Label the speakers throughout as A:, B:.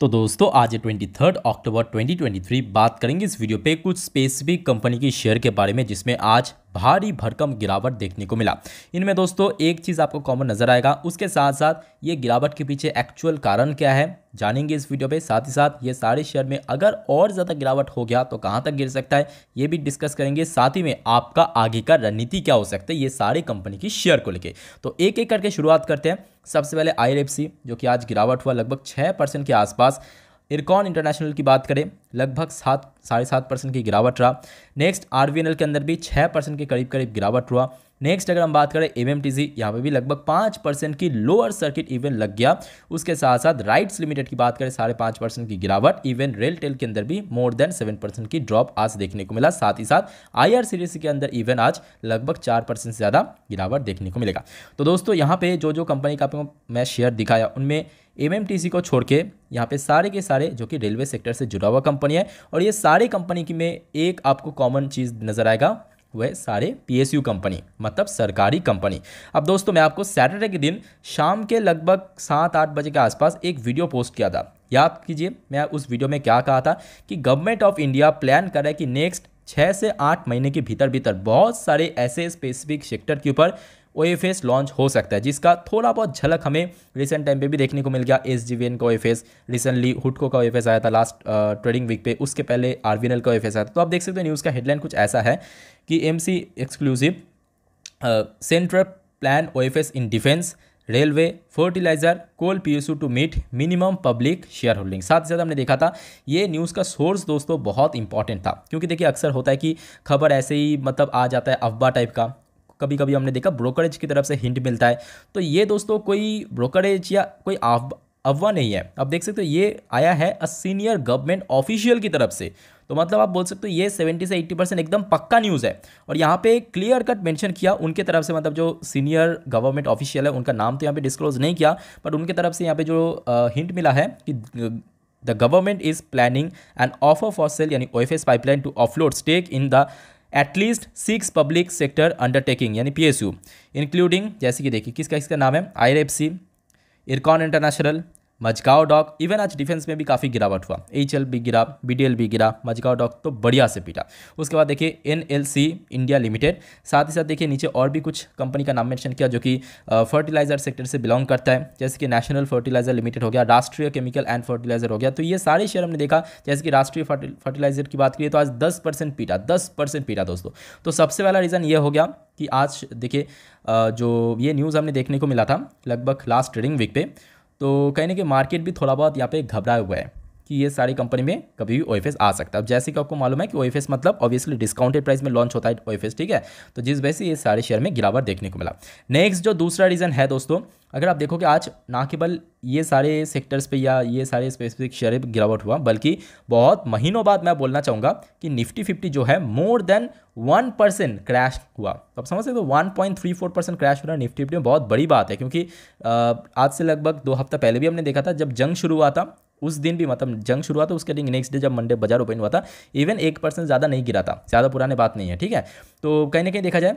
A: तो दोस्तों आज ट्वेंटी थर्ड अक्टूबर 2023 बात करेंगे इस वीडियो पे कुछ स्पेसिफिक कंपनी के शेयर के बारे में जिसमें आज भारी भरकम गिरावट देखने को मिला इनमें दोस्तों एक चीज़ आपको कॉमन नज़र आएगा उसके साथ साथ ये गिरावट के पीछे एक्चुअल कारण क्या है जानेंगे इस वीडियो पे साथ ही साथ ये सारे शेयर में अगर और ज़्यादा गिरावट हो गया तो कहाँ तक गिर सकता है ये भी डिस्कस करेंगे साथ ही में आपका आगे का रणनीति क्या हो सकता है ये सारे कंपनी की शेयर को लेकर तो एक एक करके शुरुआत करते हैं सबसे पहले आई जो कि आज गिरावट हुआ लगभग छः परसेंट के आसपास इरकॉन इंटरनेशनल की बात करें लगभग सात साढ़े सात परसेंट की गिरावट रहा नेक्स्ट आर के अंदर भी छः परसेंट के करीब करीब गिरावट हुआ नेक्स्ट अगर हम बात करें एम एम यहाँ पर भी लगभग पाँच परसेंट की लोअर सर्किट इवेंट लग गया उसके साथ साथ राइट्स लिमिटेड की बात करें साढ़े पाँच परसेंट की गिरावट इवन रेल टेल के अंदर भी मोर देन सेवन परसेंट की ड्रॉप आज देखने को मिला साथ ही साथ आई आर के अंदर इवन आज लगभग चार परसेंट से ज़्यादा गिरावट देखने को मिलेगा तो दोस्तों यहाँ पे जो जो कंपनी का आपको मैं शेयर दिखाया उनमें एम को छोड़ के यहाँ पे सारे के सारे जो कि रेलवे सेक्टर से जुड़ा हुआ कंपनी है और ये सारी कंपनी की में एक आपको कॉमन चीज़ नज़र आएगा वह सारे पीएसयू कंपनी मतलब सरकारी कंपनी अब दोस्तों मैं आपको सैटरडे के दिन शाम के लगभग सात आठ बजे के आसपास एक वीडियो पोस्ट किया था याद कीजिए मैं उस वीडियो में क्या कहा था कि गवर्नमेंट ऑफ इंडिया प्लान करे है कि नेक्स्ट छः से आठ महीने के भीतर भीतर बहुत सारे ऐसे स्पेसिफिक सेक्टर के ऊपर ओ लॉन्च हो सकता है जिसका थोड़ा बहुत झलक हमें रिसेंट टाइम पे भी देखने को मिल गया एस जी का ओ रिसेंटली हुडको का ओ आया था लास्ट ट्रेडिंग वीक पे उसके पहले आर का ओ आया था तो आप देख सकते हो न्यूज़ का हेडलाइन कुछ ऐसा है कि um exclusive central plan oh in defence railway fertiliser coal PSU to meet minimum public share holding साथ ही साथ हमने देखा था ये न्यूज़ का सोर्स दोस्तों बहुत इंपॉर्टेंट था क्योंकि देखिए अक्सर होता है कि खबर ऐसे ही मतलब आ जाता है अफवाह टाइप का कभी कभी हमने देखा ब्रोकरेज की तरफ से हिंट मिलता है तो ये दोस्तों कोई ब्रोकरेज या कोई अफवाह नहीं है अब देख सकते हो ये आया है अ सीनियर गवर्नमेंट ऑफिशियल की तरफ से तो मतलब आप बोल सकते हो ये सेवेंटी से एट्टी परसेंट एकदम पक्का न्यूज़ है और यहाँ पे क्लियर कट मेंशन किया उनके तरफ से मतलब जो सीनियर गवर्नमेंट ऑफिशियल है उनका नाम तो यहाँ पे डिस्क्लोज नहीं किया बट उनके तरफ से यहाँ पे जो हिंट मिला है कि the government is planning an offer for sale यानी oh pipeline to offload stake in the at least six public sector undertaking यानी पी इंक्लूडिंग जैसे कि देखिए किसका इसका नाम है I Ircon international Mazagon dock even आज डिफेंस में भी काफ़ी गिरावट हुआ एच भी गिरा बी भी गिरा मजगाव डॉक तो बढ़िया से पीटा उसके बाद देखिए एन इंडिया लिमिटेड साथ ही साथ देखिए नीचे और भी कुछ कंपनी का नाम मेंशन किया जो कि फर्टिलाइजर सेक्टर से बिलोंग करता है जैसे कि नेशनल फर्टिलाइजर लिमिटेड हो गया राष्ट्रीय केमिकल एंड फर्टिलाइजर हो गया तो ये सारे शेयर हमने देखा जैसे कि राष्ट्रीय फर्टिलाइजर की बात करिए तो आज दस परसेंट पीटा दस परसेंट पीटा दोस्तों तो सबसे पहला रीज़न ये हो गया कि आज देखिए जो ये न्यूज़ हमने देखने को मिला था लगभग लास्ट ट्रेडिंग वीक पे तो कहीं ना कहीं मार्केट भी थोड़ा बहुत यहाँ पे घबरा हुआ है कि ये सारी कंपनी में कभी भी ओ आ सकता है अब जैसे कि आपको मालूम है कि ओ मतलब ऑब्वियसली डिस्काउंटेड प्राइस में लॉन्च होता है ओ ठीक है तो जिस वजह से ये सारे शेयर में गिरावट देखने को मिला नेक्स्ट जो दूसरा रीज़न है दोस्तों अगर आप देखो कि आज ना केवल ये सारे सेक्टर्स पे या ये सारे स्पेसिफिक शेयर पर गिरावट हुआ बल्कि बहुत महीनों बाद मैं बोलना चाहूँगा कि निफ्टी फिफ्टी जो है more than one percent crash हुआ तो आप समझ सकते हो one point three four percent crash हो रहा निफ्टी फिफ्टी में बहुत बड़ी बात है क्योंकि आज से लगभग दो हफ्ता पहले भी हमने देखा था जब जंग शुरू हुआ था उस दिन भी मतलब जंग शुरू हुआ था उसके दिन नेक्स्ट डे जब मंडे बाजार ओपन हुआ था इवन एक परसेंट ज़्यादा नहीं गिरा था ज़्यादा पुराने बात नहीं है ठीक है तो कहीं ना कहीं देखा जाए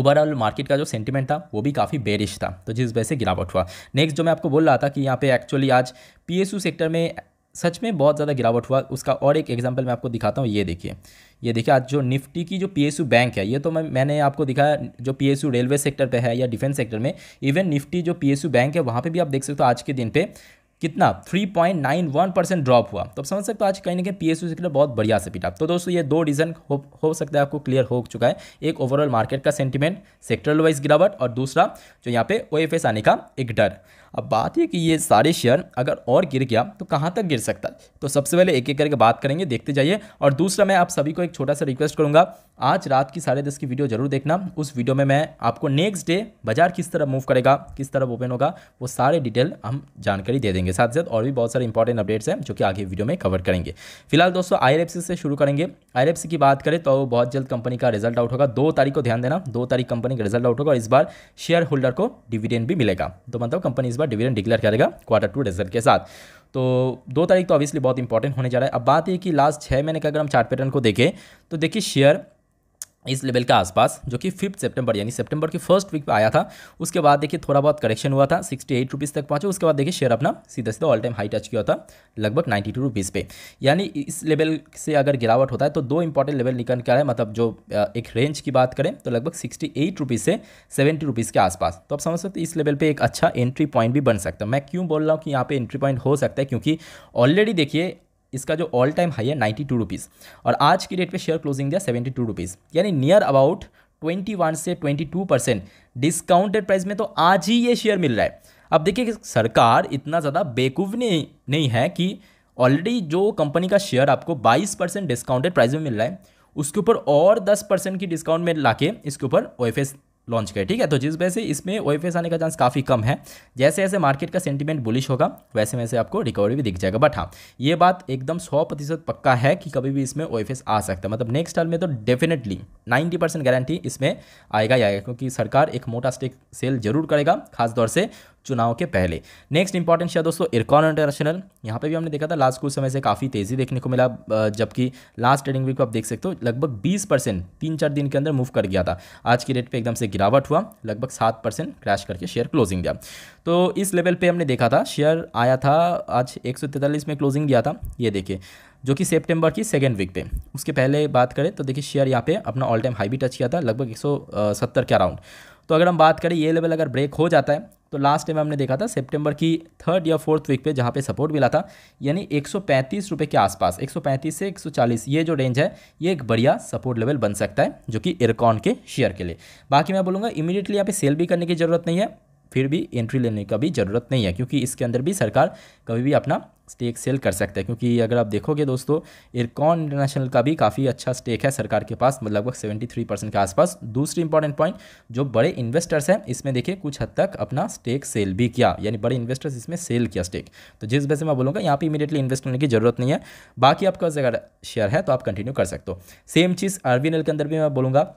A: ओवरऑल मार्केट का जो सेंटीमेंट था वो भी काफ़ी बेरिश था तो जिस वजह से गिरावट हुआ नेक्स्ट जो मैं आपको बोल रहा था कि यहाँ पे एक्चुअली आज पी सेक्टर में सच में बहुत ज़्यादा गिरावट हुआ उसका और एक एग्जाम्पल मैं आपको दिखाता हूँ ये देखिए ये देखिए आज जो निफ्टी की जो पीएसयू बैंक है ये तो मैं मैंने आपको दिखाया जो पीएसयू रेलवे सेक्टर पे है या डिफेंस सेक्टर में इवन निफ्टी जो पीएसयू बैंक है वहाँ पे भी आप देख सकते हो आज के दिन पे कितना 3.91 परसेंट ड्रॉप हुआ तो आप समझ सकते हो आज कहीं ना कहीं पी सेक्टर बहुत बढ़िया से पिटा तो दोस्तों ये दो रीज़न हो, हो सकता है आपको क्लियर हो चुका है एक ओवरऑल मार्केट का सेंटीमेंट सेक्टर वाइज गिरावट और दूसरा जो यहाँ पे ओ आने का एक डर अब बात है कि ये सारे शेयर अगर और गिर गया तो कहाँ तक गिर सकता है तो सबसे पहले एक एक करके बात करेंगे देखते जाइए और दूसरा मैं आप सभी को एक छोटा सा रिक्वेस्ट करूँगा आज रात की साढ़े दस की वीडियो जरूर देखना उस वीडियो में मैं आपको नेक्स्ट डे बाजार किस तरह मूव करेगा किस तरह ओपन होगा वो सारे डिटेल हम जानकारी दे देंगे करेंगे साथ साथ और भी बहुत सारे इंपॉर्टेंट अपडेट्स हैं जो कि आगे वीडियो में कवर करेंगे फिलहाल दोस्तों आई से शुरू करेंगे आई की बात करें तो बहुत जल्द कंपनी का रिजल्ट आउट होगा दो तारीख को ध्यान देना दो तारीख कंपनी का रिजल्ट आउट होगा और इस बार शेयर होल्डर को डिविडेंड भी मिलेगा तो मतलब कंपनी इस बार डिविडेंड डिक्लेयर करेगा क्वार्टर टू रिजल्ट के साथ तो दो तारीख तो ऑब्वियसली बहुत इंपॉर्टेंट होने जा रहा है अब बात ये कि लास्ट छः महीने का अगर हम चार्ट पैटर्न को देखें तो देखिए शेयर इस लेवल के आसपास जो कि फिफ्थ सितंबर यानी सितंबर के फर्स्ट वीक पे आया था उसके बाद देखिए थोड़ा बहुत करेक्शन हुआ था सिक्सटी एट रुपीज़ तक पहुंचे उसके बाद देखिए शेयर अपना सीधा सीधा ऑल टाइम हाई टच किया था लगभग नाइन्टी टू रुपीज़ पे यानी इस लेवल से अगर गिरावट होता है तो दो इंपॉर्टेंट लेवल निकल कर है मतलब जो एक रेंज की बात करें तो लगभग सिक्सटी एट रुपीज़ से सेवेंटी रुपीज़ के आसपास तो आप समझ सकते इस लेवल पर एक अच्छा एंट्री पॉइंट भी बन सकता है मैं क्यों बोल रहा हूँ कि यहाँ पर एंट्री पॉइंट हो सकता है क्योंकि ऑलरेडी देखिए इसका जो ऑल टाइम हाई है नाइन्टी टू रुपीज़ और आज की डेट पे शेयर क्लोजिंग दिया सेवेंटी टू रुपीज़ यानी नियर अबाउट ट्वेंटी वन से twenty two percent discounted price में तो आज ही ये शेयर मिल रहा है अब देखिए सरकार इतना ज़्यादा बेकूफ नहीं, नहीं है कि ऑलरेडी जो कंपनी का शेयर आपको बाईस परसेंट डिस्काउंटेड प्राइस में मिल रहा है उसके ऊपर और दस परसेंट की डिस्काउंट में ला के इसके ऊपर ओ एफ एस लॉन्च करें ठीक है तो जिस वजह से इसमें ओ आने का चांस काफ़ी कम है जैसे जैसे मार्केट का सेंटीमेंट बुलिश होगा वैसे वैसे आपको रिकवरी भी दिख जाएगा बट हाँ ये बात एकदम सौ प्रतिशत पक्का है कि कभी भी इसमें ओ आ सकता है मतलब नेक्स्ट साल में तो डेफिनेटली नाइन्टी गारंटी इसमें आएगा ही आएगा क्योंकि सरकार एक मोटा स्टेक सेल जरूर करेगा खासतौर से चुनाव के पहले नेक्स्ट इंपॉर्टेंट शेयर दोस्तों इरकॉन इंटरनेशनल यहाँ पे भी हमने देखा था लास्ट कुछ समय से काफ़ी तेज़ी देखने को मिला जबकि लास्ट ट्रेडिंग वीक को आप देख सकते हो लगभग 20 परसेंट तीन चार दिन के अंदर मूव कर गया था आज की रेट पे एकदम से गिरावट हुआ लगभग सात परसेंट क्रैश करके शेयर क्लोजिंग दिया तो इस लेवल पर हमने देखा था शेयर आया था आज एक में क्लोजिंग दिया था ये देखिए जो कि सितंबर की सेकेंड वीक पे उसके पहले बात करें तो देखिए शेयर यहाँ पे अपना ऑल टाइम हाई भी टच किया था लगभग 170 के अराउंड तो अगर हम बात करें ये लेवल अगर ब्रेक हो जाता है तो लास्ट टाइम हमने देखा था सितंबर की थर्ड या फोर्थ वीक पे जहाँ पे सपोर्ट मिला था यानी एक सौ के आसपास 135 से 140 ये जो रेंज है ये एक बढ़िया सपोर्ट लेवल बन सकता है जो कि एयरकॉन के शेयर के लिए बाकी मैं बोलूँगा इमीडिएटली यहाँ पे सेल भी करने की जरूरत नहीं है फिर भी एंट्री लेने का भी ज़रूरत नहीं है क्योंकि इसके अंदर भी सरकार कभी भी अपना स्टेक सेल कर सकते हैं क्योंकि अगर आप देखोगे दोस्तों इरकॉन इंटरनेशनल का भी काफ़ी अच्छा स्टेक है सरकार के पास लगभग सेवेंटी थ्री परसेंट के आसपास दूसरी इंपॉर्टेंट पॉइंट जो बड़े इन्वेस्टर्स हैं इसमें देखिए कुछ हद तक अपना स्टेक सेल भी किया यानी बड़े इन्वेस्टर्स इसमें सेल किया स्टेक तो जिस वजह से मैं बोलूँगा यहाँ पर इमीडिएटली इन्वेस्ट करने की जरूरत नहीं है बाकी आपका अगर शेयर है तो आप कंटिन्यू कर सकते हो सेम चीज़ आर के अंदर भी मैं बोलूँगा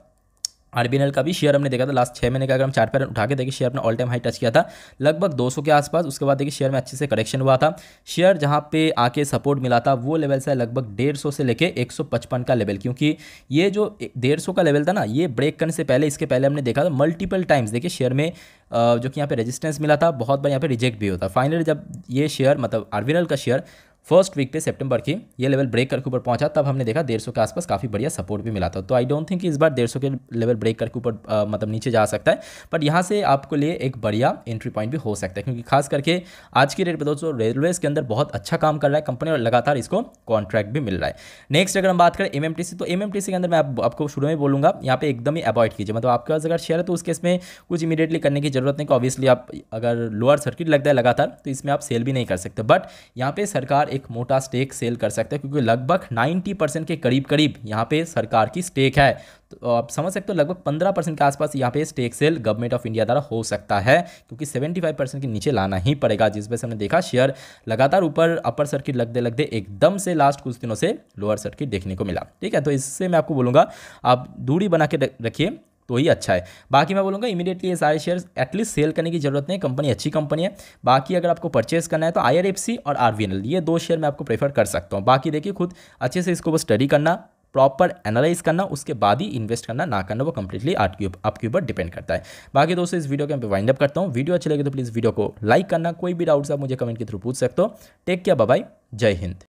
A: आरबीएनएल का भी शेयर हमने देखा था लास्ट छः महीने का अगर हम चार्ट पैर उठा के देखिए शेयर अपना ऑल टाइम हाई टच किया था लगभग 200 के आसपास उसके बाद देखिए शेयर में अच्छे से करेक्शन हुआ था शेयर जहाँ पे आके सपोर्ट मिला था वो लेवल से लगभग डेढ़ से लेके 155 का लेवल क्योंकि ये जो डेढ़ का लेवल था ना ये ब्रेक करने से पहले इसके पहले हमने देखा था मल्टीपल टाइम्स देखिए शेयर में जो कि यहाँ पे रेजिस्टेंस मिला था बहुत बार यहाँ पे रिजेक्ट भी होता फाइनली जब ये शेयर मतलब आरबीएनएल का शेयर फर्स्ट वीक पे सितंबर की ये लेवल ब्रेक करके ऊपर पहुंचा तब हमने देखा डेढ़ के आसपास काफ़ी बढ़िया सपोर्ट भी मिला था तो आई डोंट थिंक इस बार डेढ़ के लेवल ब्रेक करके ऊपर मतलब नीचे जा सकता है बट यहाँ से आपको लिए एक बढ़िया एंट्री पॉइंट भी हो सकता है क्योंकि खास करके आज की डेट पर दोस्तों रेलवेज़ के अंदर बहुत अच्छा काम कर रहा है कंपनी और लगातार इसको कॉन्ट्रैक्ट भी मिल रहा है नेक्स्ट अगर हम बात करें एम तो एम के अंदर मैं आप, आपको शुरू में बोलूँगा यहाँ पर एकदम ही अवॉइड कीजिए मतलब आपके पास अगर शेयर है तो उस केस में कुछ इमीडिएटली करने की जरूरत नहीं ऑब्वियसली आप अगर लोअर सर्किट लगता है लगातार तो इसमें आप सेल भी नहीं कर सकते बट यहाँ पर सरकार एक मोटा स्टेक सेल कर सकते हैं क्योंकि लगभग 90 परसेंट के करीब करीब यहाँ पे सरकार की स्टेक है तो आप समझ सकते हो लगभग 15 परसेंट के आसपास यहाँ पे stake sale government of India द्वारा हो सकता है क्योंकि 75 परसेंट के नीचे लाना ही पड़ेगा जिस वजह से हमने देखा शेयर लगातार ऊपर अपर सर्किट लगते लगते एकदम से लास्ट कुछ दिनों से लोअर सर्किट देखने को मिला ठीक है तो इससे मैं आपको बोलूँगा आप दूरी बना के रखिए तो ही अच्छा है बाकी मैं बोलूँगा इमीडिएटली ये सारे शेयर एटलीस्ट सेल करने की जरूरत नहीं कंपनी अच्छी कंपनी है बाकी अगर आपको परचेस करना है तो आई और आर ये दो शेयर मैं आपको प्रेफर कर सकता हूँ बाकी देखिए खुद अच्छे से इसको स्टडी करना प्रॉपर एनालाइज करना उसके बाद ही इन्वेस्ट करना ना करना वो कंप्लीटली आपके आपके ऊपर डिपेंड करता है बाकी दोस्तों इस वीडियो के मैं वाइंड अप करता हूँ वीडियो अच्छी लगे तो प्लीज़ वीडियो को लाइक करना कोई भी डाउट्स आप मुझे कमेंट के थ्रू पूछ सकते हो टेक केयर बाय जय हिंद